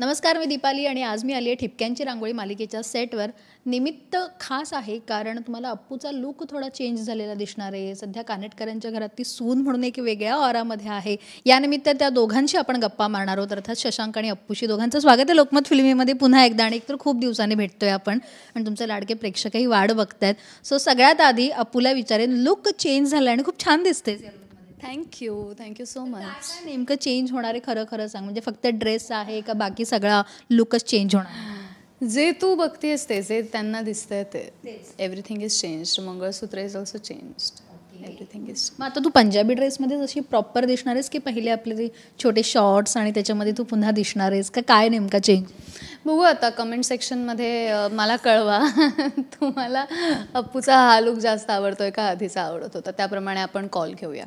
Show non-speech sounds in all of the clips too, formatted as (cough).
नमस्कार मी दीपाली आणि आज मी आली आहे ठिपक्यांची रांगोळी मालिकेच्या सेटवर निमित्त खास आहे कारण तुम्हाला अप्पूचा लुक थोडा चेंज झालेला दिसणार आहे सध्या कानेटकरांच्या घरात ती सून म्हणून एक वेगळ्या ऑरामध्ये आहे यानिमित्त त्या दोघांशी आपण गप्पा मारणार आहोत अर्थात शशांक आणि अप्पूशी दोघांचं स्वागत आहे लोकमत फिल्मीमध्ये पुन्हा एकदा आणि एकतर खूप दिवसांनी भेटतोय आपण आणि तुमचे लाडके प्रेक्षकही वाढ बघत आहेत सो सगळ्यात आधी अप्पूला विचारेन लुक चेंज झाला आणि खूप छान दिसते थँक्यू थँक्यू सो मच नेमकं चेंज होणार आहे खरं खरं सांग म्हणजे फक्त ड्रेस आहे का बाकी सगळा लुकच चेंज होणार जे तू बघतेस ते जे त्यांना दिसतंय ते everything is change mangalsutra is also changed everything is मग आता तू पंजाबी ड्रेसमध्ये जशी प्रॉपर दिसणार आहेस की पहिले आपले छोटे शॉर्ट्स आणि त्याच्यामध्ये तू पुन्हा दिसणार आहेस का काय नेमका चेंज बघू आता कमेंट सेक्शनमध्ये मला कळवा (laughs) तुम्हाला अप्पूचा हा लुक जास्त आवडतोय का आधीचा आवडत होता त्याप्रमाणे आपण कॉल घेऊया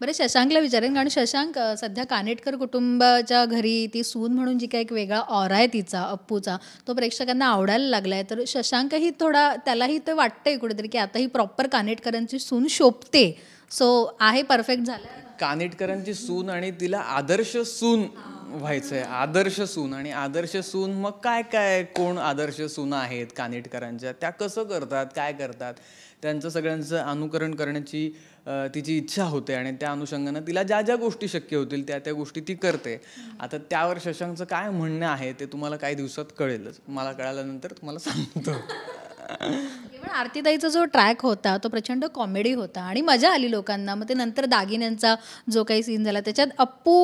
बरं शशांकला विचारेन कारण शशांक सध्या कानेटकर कुटुंबाच्या घरी ती सून म्हणून जी काय एक वेगळा ऑरा आहे तिचा अप्पूचा तो प्रेक्षकांना आवडायला लागलाय तर शशांकही थोडा त्यालाही ते वाटतंय कुठेतरी की आता ही प्रॉपर कानेटकरांची सून शोभते सो आहे परफेक्ट झालं कानेटकरांची सून आणि तिला आदर्श सून व्हायचं आहे आदर्श सून आणि आदर्श सून मग काय काय कोण आदर्श सून आहेत कानिटकरांच्या त्या कसं करतात काय करतात त्यांचं सगळ्यांचं अनुकरण करण्याची तिची इच्छा होते आणि त्या अनुषंगानं तिला ज्या ज्या गोष्टी शक्य होतील त्या त्या गोष्टी ती करते आता त्यावर शशांकचं काय म्हणणं आहे ते तुम्हाला काही दिवसात कळेलच मला कळाल्यानंतर तुम्हाला सांगतो आरती आरतीताईचा जो ट्रॅक होता तो प्रचंड कॉमेडी होता आणि मजा आली लोकांना मग ते नंतर दागिन्यांचा जो काही सीन झाला त्याच्यात अप्पू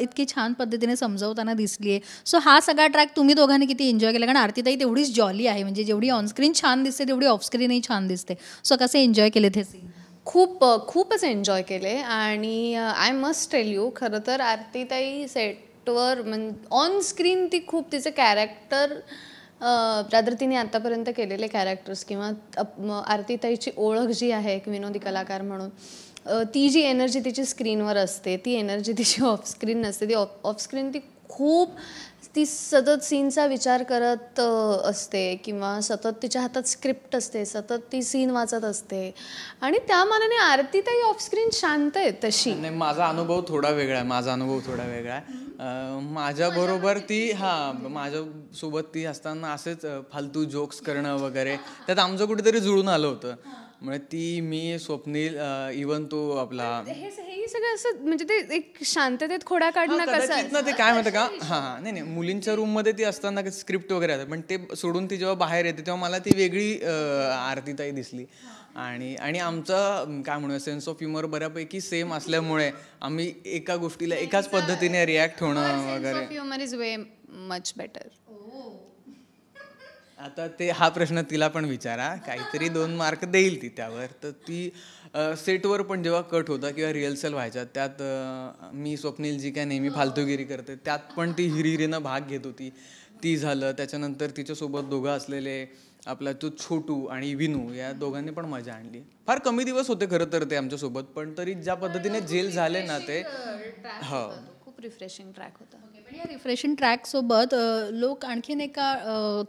इतकी छान पद्धतीने समजवताना दिसली आहे सो हा सगळा ट्रॅक तुम्ही दोघांनी किती एन्जॉय केला कारण आरतीताई तेवढीच जॉली आहे म्हणजे जेवढी ऑनस्क्रीन छान दिसते तेवढी ऑफस्क्रीनही छान दिसते सो कसे एन्जॉय केले ते सीन खूप खूपच एन्जॉय केले आणि आय मस्ट टेल यू खरं तर आरतीताई सेटवर म्हण ऑन स्क्रीन ती खूप तिचं कॅरेक्टर रादर तिने आतापर्यंत केलेले कॅरेक्टर्स किंवा आरतीताईची ओळख जी आहे एक विनोदी कलाकार म्हणून ती जी एनर्जी तिची स्क्रीनवर असते ती एनर्जी तिची ऑफस्क्रीन नसते ती ऑफ ऑफस्क्रीन ती खूप ती सतत सीनचा विचार करत असते किंवा सतत तिच्या हातात स्क्रिप्ट असते सतत ती सीन वाचत असते आणि त्या मनाने आरती ताई ऑफस्क्रीन शांत आहे तशी नाही माझा अनुभव थोडा वेगळा आहे माझा अनुभव थोडा वेगळा आहे माझ्याबरोबर ती हां माझ्यासोबत ती असताना असेच फालतू जोक्स करणं वगैरे त्यात आमचं कुठेतरी जुळून आलं होतं म्हणजे ती मी स्वप्नील इवन तो आपला असं म्हणजे ते एक शांततेत खोडा काढणं कसं ते काय म्हणतं का नाही नाही मुलींच्या रूममध्ये ती असताना स्क्रिप्ट वगैरे पण ते सोडून ती जेव्हा बाहेर येते तेव्हा मला ती वेगळी आरतीताई दिसली आणि आणि आमचा काय म्हणूया सेन्स ऑफ ह्युमर बऱ्यापैकी सेम असल्यामुळे आम्ही एका गोष्टीला एकाच पद्धतीने रिॲक्ट होणं वगैरे इज वे मच बेटर आता ते हा प्रश्न तिला पण विचारा काहीतरी दोन मार्क देईल ती त्यावर तर ती सेटवर पण जेव्हा कट होता किंवा रिहर्सल व्हायच्या त्यात मी स्वप्नील जी काय नेहमी फालतूगिरी करते त्यात पण ती हिरिरीनं भाग घेत होती ती झालं त्याच्यानंतर तिच्यासोबत दोघं असलेले आपला तो छोटू आणि विनू या दोघांनी पण मजा आणली फार कमी दिवस होते खरं तर ते आमच्यासोबत पण तरी ज्या पद्धतीने जेल झाले ना ते हो खूप रिफ्रेशिंग ट्रॅक होता या रिफ्रेशिंग ट्रॅकसोबत लोक आणखीन एका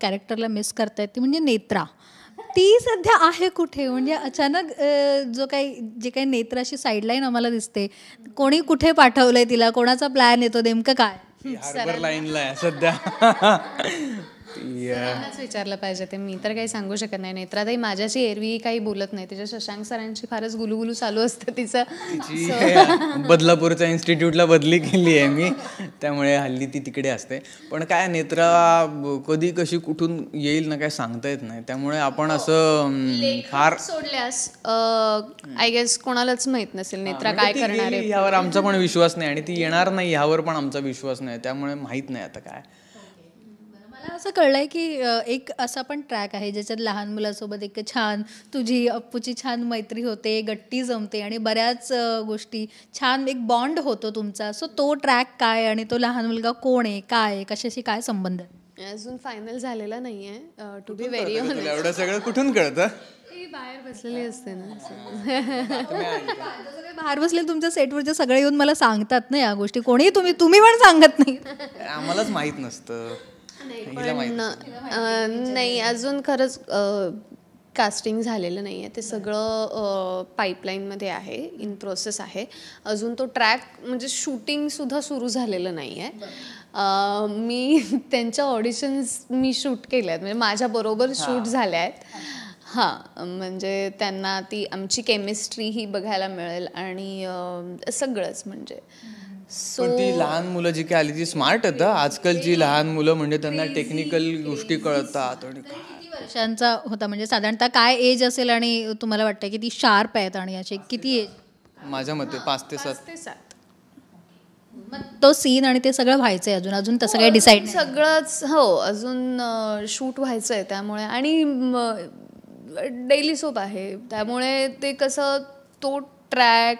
कॅरेक्टरला मिस आहेत ती म्हणजे नेत्रा ती सध्या आहे कुठे म्हणजे अचानक जो काही जे काही नेत्राशी साईडलाईन आम्हाला दिसते कोणी कुठे पाठवलंय तिला कोणाचा प्लॅन येतो नेमकं काय लाईनला सध्या (laughs) त्यांनाच विचारलं पाहिजे ते मी तर काही सांगू शकत नाही नेत्राताई माझ्याशी एरवी काही बोलत नाही तिच्या शशांक सरांशी फारच गुलुगुलू चालू असतं तिचं (laughs) बदलापूरच्या इन्स्टिट्यूटला बदली केली आहे मी त्यामुळे हल्ली ती तिकडे असते पण काय नेत्रा कधी कशी कुठून येईल ना काय सांगता येत नाही त्यामुळे आपण हो. असं फार सोडल्यास आय गेस कोणालाच माहित नसेल नेत्रा म्हणजे काय करणार यावर आमचा पण विश्वास नाही आणि ती (laughs) येणार नाही यावर पण आमचा विश्वास नाही त्यामुळे माहित नाही आता काय मला असं कळलंय की एक असा पण ट्रॅक आहे ज्याच्यात लहान मुलासोबत एक छान तुझी अप्पूची छान मैत्री होते गट्टी जमते आणि बऱ्याच गोष्टी छान एक बॉन्ड होतो तुमचा सो तो ट्रॅक काय आणि तो लहान मुलगा कोण आहे काय कशाशी काय संबंध आहे अजून फायनल झालेला नाहीये टू बी व्हेरी एवढं सगळं कुठून कळतं बाहेर बसलेली असते ना (laughs) बाहेर बसले तुमच्या सेटवरचे सगळे येऊन मला सांगतात ना या गोष्टी कोणी तुम्ही तुम्ही पण सांगत नाही आम्हालाच माहित नसतं नाही अजून खरंच कास्टिंग झालेलं नाही आहे ते सगळं पाईपलाईनमध्ये आहे इन प्रोसेस आहे अजून तो ट्रॅक म्हणजे शूटिंगसुद्धा सुरू झालेलं नाही आहे मी (laughs) त्यांच्या ऑडिशन्स मी शूट केल्या आहेत म्हणजे माझ्याबरोबर शूट झाल्या आहेत हां म्हणजे त्यांना ती आमची केमिस्ट्री ही बघायला मिळेल आणि सगळंच म्हणजे सो ती लहान मुलं जी काय आली ती स्मार्ट आहेत आजकाल जी लहान मुलं म्हणजे त्यांना टेक्निकल गोष्टी कळतात आणि वर्षांचा होता म्हणजे साधारणतः काय एज असेल आणि तुम्हाला वाटतं की ती शार्प आहेत आणि असे किती एज माझ्या मते पाच ते सात ते सात मग तो सीन आणि ते सगळं व्हायचंय अजून अजून तसं काही डिसाईड हो, सगळंच हो अजून शूट व्हायचंय त्यामुळे आणि डेली सोप आहे त्यामुळे ते कसं तो ट्रॅक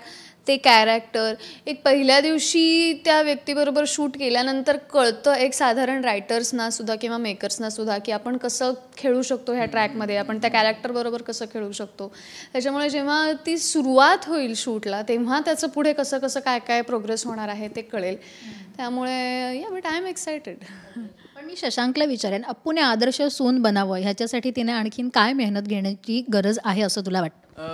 ते कॅरेक्टर एक पहिल्या दिवशी त्या व्यक्तीबरोबर शूट केल्यानंतर कळतं एक साधारण रायटर्सना सुद्धा किंवा मेकर्सना सुद्धा की आपण कसं खेळू शकतो ह्या ट्रॅकमध्ये आपण त्या कॅरेक्टरबरोबर कसं खेळू शकतो त्याच्यामुळे जेव्हा ती सुरुवात होईल शूटला तेव्हा त्याचं पुढे कसं कसं काय काय प्रोग्रेस होणार आहे ते कळेल त्यामुळे या बट आय एम एक्सायटेड पण मी शशांकला विचारेन अप्पूने आदर्श सून बनावं ह्याच्यासाठी तिने आणखीन काय मेहनत घेण्याची गरज आहे असं तुला वाटतं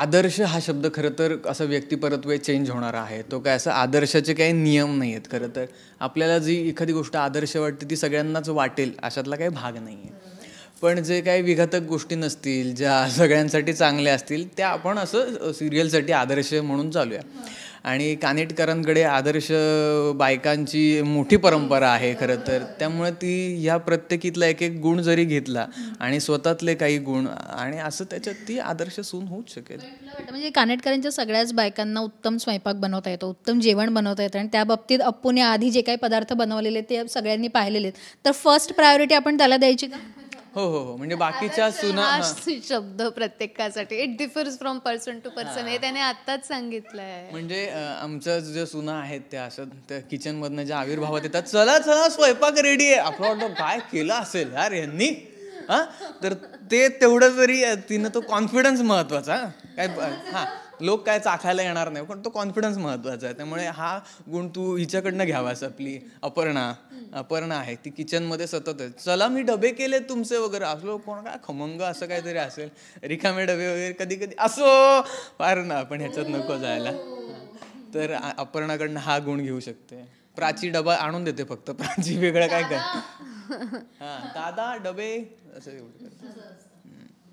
आदर्श हा शब्द खरं तर असं व्यक्तिपरत्वे चेंज होणार आहे तो काय असं आदर्शाचे काही नियम नाही आहेत खरं तर आपल्याला जी एखादी गोष्ट आदर्श वाटते ती सगळ्यांनाच वाटेल अशातला काही भाग नाही आहे पण जे काही विघातक गोष्टी नसतील ज्या सगळ्यांसाठी चांगल्या असतील त्या आपण असं सिरियलसाठी आदर्श म्हणून चालूया आणि कानेटकरांकडे आदर्श बायकांची मोठी परंपरा आहे खरं तर त्यामुळे ती ह्या प्रत्येकीतला एक एक गुण जरी घेतला आणि स्वतःतले काही गुण आणि असं त्याच्यात ती आदर्श सून होऊच शकेल म्हणजे कानेटकरांच्या सगळ्याच बायकांना उत्तम स्वयंपाक बनवता येतो उत्तम जेवण बनवता येतं आणि त्या बाबतीत अप्पूने आधी जे काही पदार्थ बनवलेले ते सगळ्यांनी पाहिलेले तर फर्स्ट प्रायोरिटी आपण त्याला द्यायची का हो हो हो म्हणजे बाकीच्या सुना (laughs) शब्द प्रत्येकासाठी it differs from person to person हे त्याने आताच सांगितलंय म्हणजे आमच्या ज्या सुना आहेत त्या असं त्या किचन मधनं ज्या आविर्भावात येतात चला चला स्वयंपाक रेडी आहे आपलं वाटतं काय केलं असेल यार यांनी हा तर ते तेवढं जरी तिनं तो कॉन्फिडन्स महत्वाचा काय हा लोक काय चाखायला येणार नाही पण तो कॉन्फिडन्स महत्वाचा आहे त्यामुळे हा गुण तू हिच्याकडनं घ्यावास आपली अपर्णा अपर्णा आहे ती किचनमध्ये सतत आहे चला मी डबे केले तुमचे वगैरे असलो कोण का खमंग असं काहीतरी असेल रिकामे डबे वगैरे कधी कधी असो फार ना आपण ह्याच्यात नको जायला तर अपर्णाकडनं हा गुण घेऊ शकते प्राची डबा आणून देते फक्त प्राची वेगळं काय काय हा दादा डबे असं एवढं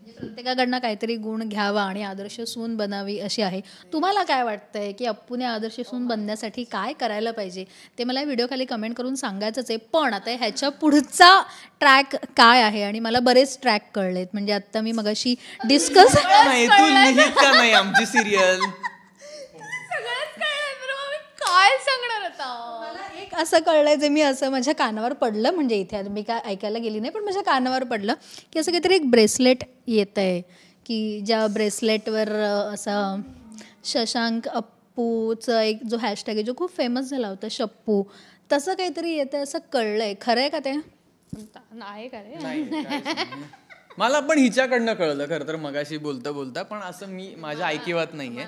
म्हणजे प्रत्येकाकडनं काहीतरी गुण घ्यावा आणि आदर्श सून बनावी अशी आहे तुम्हाला काय वाटतंय की अप्पूने आदर्श सून बनण्यासाठी काय करायला पाहिजे ते मला व्हिडिओ खाली कमेंट करून सांगायचंच आहे पण आता ह्याच्या पुढचा ट्रॅक काय आहे आणि मला बरेच ट्रॅक कळलेत म्हणजे आता मी मगाशी डिस्कस नाही आमची सिरियल असं कळलंय जे मी असं माझ्या कानावर पडलं म्हणजे इथे मी काय ऐकायला गेली नाही पण माझ्या कानावर पडलं की असं काहीतरी एक ब्रेसलेट येत आहे की ज्या ब्रेसलेटवर असा शशांक अप्पूचं एक जो हॅशटॅग आहे जो खूप फेमस झाला होता शप्पू तसं काहीतरी येत आहे असं कळलंय खरंय खरं आहे का ते आहे का रे मला पण हिच्याकडनं कळलं खरं तर मगाशी बोलता बोलता पण असं मी माझ्या ऐकिवात नाहीये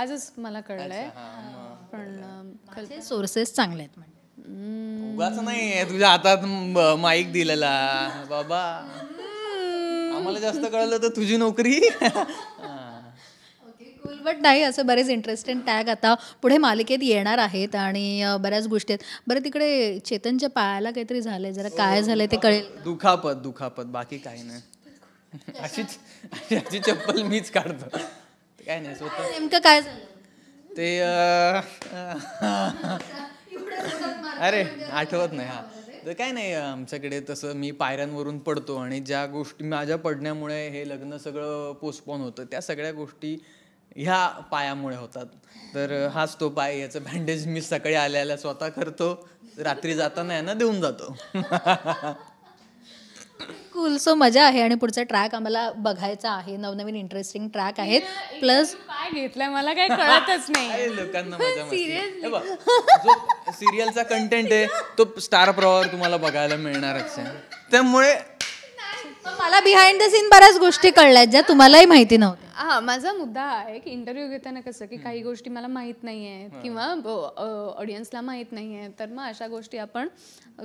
आजच मला कळलंय सोर्सेस चांगले आहेत उगाच नाही तुझ्या हातात माईक दिलेला बाबा आम्हाला जास्त कळलं तर तुझी नोकरी बट (laughs) नाही असं बरेच इंटरेस्टिंग टॅग आता पुढे मालिकेत येणार आहेत आणि बऱ्याच गोष्टी आहेत बरं तिकडे चेतनच्या पायाला काहीतरी झालंय जरा काय झालंय ते कळेल दुखापत दुखापत बाकी काही नाही (laughs) अशीच अशी चप्पल मीच काढतो काय नाही नेमकं काय झालं ते अरे आठवत नाही हा तर काय नाही आमच्याकडे तसं मी पायऱ्यांवरून पडतो आणि ज्या गोष्टी माझ्या पडण्यामुळे हे लग्न सगळं पोस्टपोन होतं त्या सगळ्या गोष्टी ह्या पायामुळे होतात तर हाच तो पाय याचं बँडेज मी सकाळी आल्याला स्वतः करतो रात्री जाताना यांना देऊन जातो (laughs) कुल सो मजा आहे आणि पुढचा ट्रॅक आम्हाला बघायचा आहे नवनवीन इंटरेस्टिंग ट्रॅक आहेत प्लस काय घेतलंय मला काही कळतच (laughs) नाही लोकांना मजा सिरियलचा कंटेंट आहे तो स्टार प्रॉवर तुम्हाला बघायला मिळणार आहे त्यामुळे मला बिहाइंड द सीन बऱ्याच गोष्टी कळल्यात ज्या तुम्हालाही माहिती नव्हत्या हा माझा मुद्दा आहे की इंटरव्ह्यू घेताना कसं की काही गोष्टी मला माहीत नाही आहेत किंवा ऑडियन्सला माहीत नाही आहे तर मग अशा गोष्टी आपण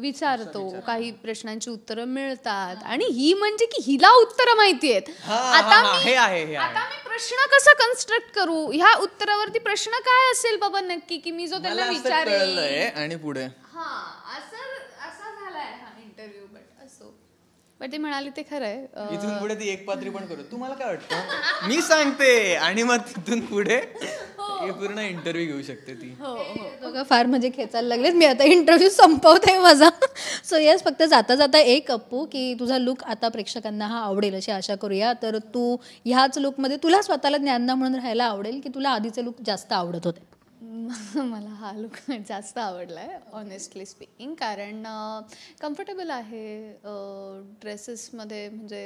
विचारतो काही प्रश्नांची उत्तरं मिळतात आणि ही म्हणजे की हिला उत्तरं माहिती आहेत आता मी आता प्रश्न कसा कन्स्ट्रक्ट करू ह्या उत्तरावरती प्रश्न काय असेल बाबा नक्की की मी जो त्यांना विचारेल आणि पुढे हा असं असं झालंय पण ते म्हणाले ते खरं इथून पुढे ती एक पात्री पण करू तुम्हाला काय वाटतं (laughs) हो. मी सांगते आणि मग तिथून पुढे पूर्ण इंटरव्ह्यू घेऊ शकते ती हो हो फार म्हणजे खेचायला लागलेत मी आता इंटरव्ह्यू संपवते माझा सो येस फक्त जाता जाता एक अप्पू की तुझा लुक आता प्रेक्षकांना हा आवडेल अशी आशा करूया तर तू ह्याच लुकमध्ये तुला स्वतःला ज्ञानदा म्हणून राहायला आवडेल की तुला आधीचे लुक जास्त आवडत होते (laughs) मला हा लुक (laughs) जास्त आवडला आहे ऑनेस्टली स्पीकिंग कारण कम्फर्टेबल आहे ड्रेसेसमध्ये म्हणजे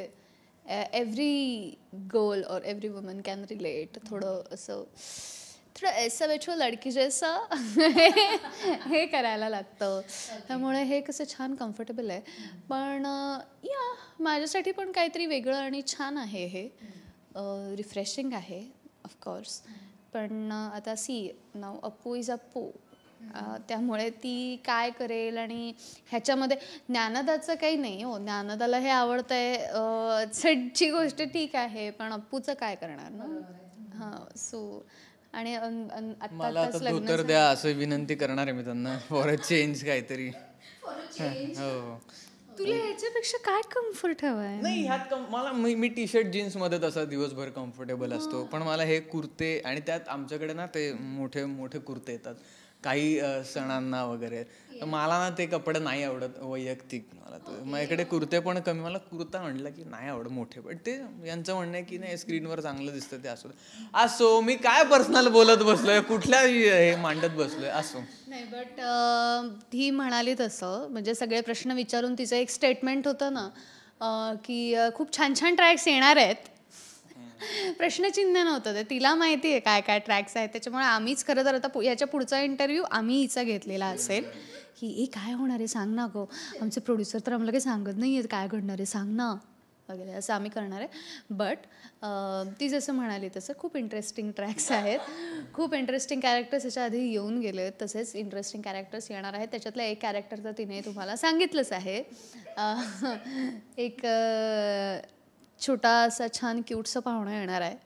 every girl or every woman can relate थोडं असं थोडं ऐसा बेचो लडकी जैसा (laughs) हे करायला लागतं त्यामुळे हे कसं छान कम्फर्टेबल आहे पण या माझ्यासाठी पण काहीतरी वेगळं आणि छान आहे हे रिफ्रेशिंग आहे ऑफकोर्स पण आता सी नाव अप्पू इज अप्पू त्यामुळे ती काय करेल आणि ह्याच्यामध्ये ज्ञानदाचं काही नाही हो ज्ञानदाला हे आवडतंय चडची गोष्ट ठीक आहे पण अप्पूचं काय करणार ना हा सो आणि आता उत्तर द्या असं विनंती करणार आहे मी त्यांना फॉर अ चेंज काहीतरी हो तुला याच्यापेक्षा काय कम्फर्ट हवाय नाही ह्यात मला मी टी शर्ट जीन्स मध्ये तसा दिवसभर कम्फर्टेबल असतो पण मला हे कुर्ते आणि त्यात आमच्याकडे ना ते मोठे मोठे कुर्ते येतात काही सणांना वगैरे मला ना ते कपडे नाही आवडत वैयक्तिक मला तर इकडे कुर्ते पण कमी मला कुर्ता म्हटलं की नाही आवडत मोठे पण ते यांचं म्हणणं आहे की नाही स्क्रीनवर चांगलं दिसतं ते असो असो मी काय पर्सनल बोलत बसलोय कुठल्या हे मांडत बसलोय असो नाही बट ती म्हणाली तसं म्हणजे सगळे प्रश्न विचारून तिचं एक स्टेटमेंट होतं ना की खूप छान छान ट्रॅक्स येणार आहेत प्रश्नचिन्ह नव्हतं ते तिला माहिती आहे काय काय ट्रॅक्स आहेत त्याच्यामुळे आम्हीच खरं तर आता याच्या पुढचा इंटरव्ह्यू आम्ही हिचा घेतलेला असेल की ए काय होणार आहे सांग ना गो आमचे प्रोड्युसर तर आम्हाला काही सांगत नाही आहेत काय घडणार आहे सांग ना वगैरे असं आम्ही करणार आहे बट ती जसं म्हणाली तसं खूप इंटरेस्टिंग ट्रॅक्स आहेत खूप इंटरेस्टिंग कॅरेक्टर्स याच्या आधी येऊन गेले आहेत तसेच इंटरेस्टिंग कॅरेक्टर्स येणार आहेत त्याच्यातलं एक कॅरेक्टर तर तिने तुम्हाला सांगितलंच आहे एक छोटा असा छान क्यूटचा पाहुणा येणार आहे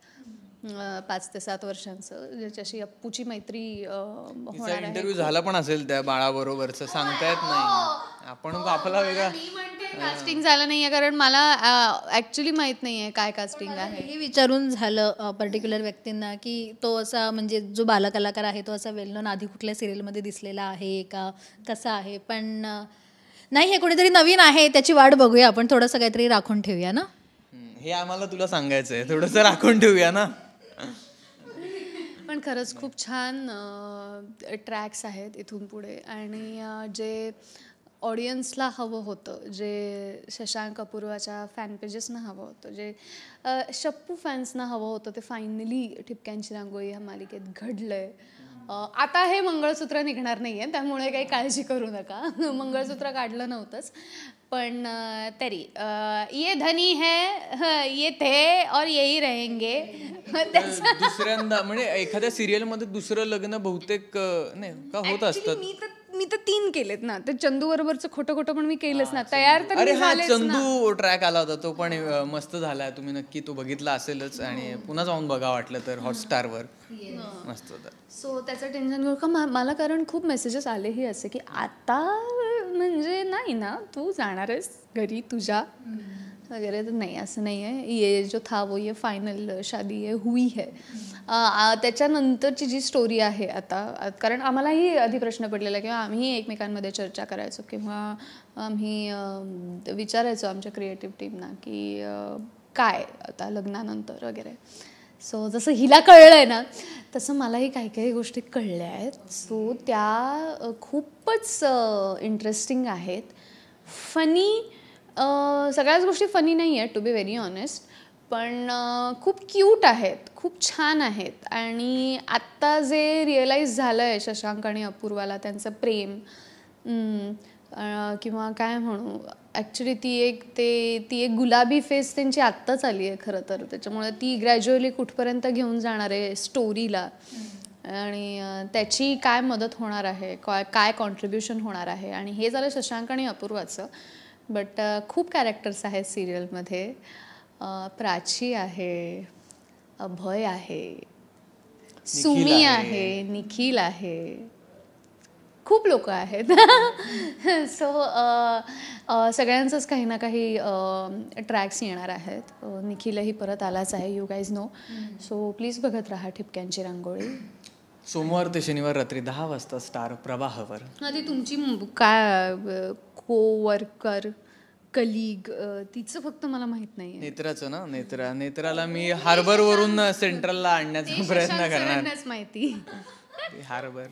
पाच ते सात वर्षांचं ज्याच्याशी अप्पूची मैत्री इंटरव्ह्यू झाला पण असेल त्या बाळाबरोबरच सांगता येत नाही हो. आपण आपला वेगळा कास्टिंग झालं नाहीये कारण मला ऍक्च्युली माहित नाहीये काय कास्टिंग आहे हे विचारून झालं पर्टिक्युलर व्यक्तींना की तो असा म्हणजे जो बालकलाकार आहे तो असा वेल नोन आधी कुठल्या सिरियलमध्ये दिसलेला आहे का कसा आहे पण नाही हे कोणीतरी नवीन आहे त्याची वाट बघूया आपण थोडंसं काहीतरी राखून ठेवूया ना हे आम्हाला तुला सांगायचं आहे थोडंसं राखून ठेवूया ना पण खरंच खूप छान ट्रॅक्स आहेत इथून पुढे आणि जे ऑडियन्सला हवं होतं जे शशांक कपूरवाच्या फॅन पेजेसना हवं होतं जे शप्पू फॅन्सना हवं होतं ते फायनली ठिपक्यांची रांगोळी ह्या मालिकेत घडलंय आता हे मंगळसूत्र निघणार नाही आहे त्यामुळे काही काळजी करू नका (laughs) मंगळसूत्र काढलं नव्हतंच पण तरी ये धनी है ये थे और येही रहेंगे (laughs) (laughs) दुसऱ्यांदा म्हणजे एखाद्या मध्ये दुसरं लग्न बहुतेक नाही का होत असतं मी तर तीन केलेत ना तर चंदू बरोबरच खोटं खोटं पण मी केलंच ना तयार तर अरे हा चंदू ट्रॅक आला होता तो पण मस्त झाला तुम्ही नक्की तो बघितला असेलच आणि हो. पुन्हा जाऊन बघा वाटलं तर हॉटस्टार वर मस्त होता सो त्याचं टेन्शन मला कारण खूप मेसेजेस आलेही असे की आता म्हणजे नाही ना तू जाणार आहेस घरी तुझ्या वगैरे तर नाही असं नाही आहे ये जो था वो ये फायनल शादी है हुई है त्याच्यानंतरची जी स्टोरी आहे आता कारण आम्हालाही आधी प्रश्न पडलेला किंवा आम्ही एकमेकांमध्ये चर्चा करायचो किंवा आम्ही विचारायचो आमच्या क्रिएटिव्ह टीमना की काय आता लग्नानंतर वगैरे सो जसं हिला कळलं आहे ना तसं मलाही काही काही गोष्टी कळल्या आहेत सो त्या खूपच इंटरेस्टिंग आहेत फनी सगळ्याच गोष्टी फनी नाही आहेत टू बी व्हेरी ऑनेस्ट पण खूप क्यूट आहेत खूप छान आहेत आणि आत्ता जे रिअलाईज झालं आहे शशांक आणि अपूर्वाला त्यांचं प्रेम किंवा काय म्हणू ॲक्च्युली ती एक ते ती एक गुलाबी फेस त्यांची आत्ताच आली आहे खरं तर त्याच्यामुळे ती ग्रॅज्युअली कुठपर्यंत घेऊन जाणार आहे स्टोरीला आणि त्याची काय मदत होणार आहे काय काय कॉन्ट्रीब्युशन होणार आहे आणि हे झालं शशांक आणि अपूर्वाचं बट खूप कॅरेक्टर्स आहेत सिरियलमध्ये प्राची आहे अभय आहे सुमी आहे निखिल आहे खूप लोक आहेत सो (laughs) सगळ्यांचंच काही ना काही ट्रॅक्स येणार आहेत निखिलही परत आलाच आहे you guys know so please बघत राहा ठिपक्यांची रांगोळी सोमवार ते शनिवार रात्री दहा वाजता स्टार प्रवाहावर ती तुमची काय कोवर्कर कलीग तिचं फक्त मला माहित नाही नेत्राचं ना नेत्रा नेत्राला मी हार्बर वरून सेंट्रलला आणण्याचा प्रयत्न करणार माहिती हार्बर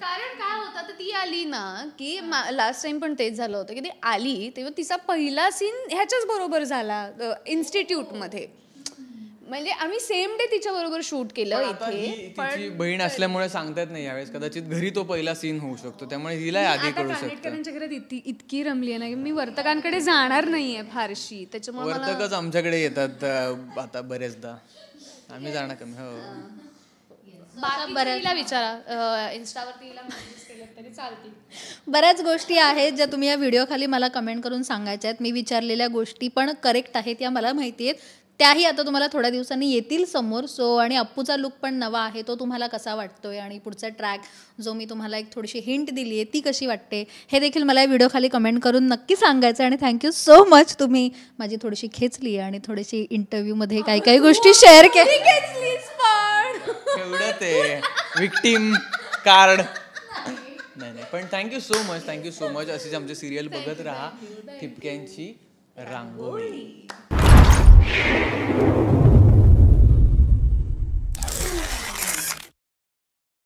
कारण काय होतं तर ती आली ना की लास्ट टाइम पण तेच झालं होतं की ती आली तेव्हा तिचा पहिला सीन ह्याच्याच बरोबर झाला इन्स्टिट्यूट मध्ये म्हणजे आम्ही सेम डे तिच्या बरोबर शूट केलं इथे बहीण असल्यामुळे सांगतात नाही यावेळेस कदाचित घरी तो पहिला सीन होऊ शकतो त्यामुळे हिला आधी करू शकतो इतकी रमली आहे ना की मी वर्तकांकडे जाणार नाहीये फारशी त्याच्यामुळे वर्तकच आमच्याकडे येतात आता बरेचदा आम्ही जाणार कमी हो बऱ्याच विचारा तरी चालतील बऱ्याच गोष्टी आहेत ज्या तुम्ही या व्हिडिओ खाली मला कमेंट करून सांगायच्या आहेत मी विचारलेल्या गोष्टी पण करेक्ट आहेत या मला माहिती आहेत त्याही आता तुम्हाला थोड्या दिवसांनी येतील समोर सो आणि अप्पूचा लुक पण नवा आहे तो तुम्हाला कसा वाटतोय आणि पुढचा ट्रॅक जो मी तुम्हाला एक थोडीशी हिंट दिली आहे ती कशी वाटते हे देखील मला या व्हिडिओ खाली कमेंट करून नक्की सांगायचं आणि थँक्यू सो मच तुम्ही माझी थोडीशी खेचली आणि थोडीशी इंटरव्ह्यूमध्ये काही काही गोष्टी शेअर केली एवढं ते विक्टीम कार्ड नाही नाही पण thank you so much thank you so much असेच आमचे सिरियल बघत राहा ठिपक्यांची रांगोळी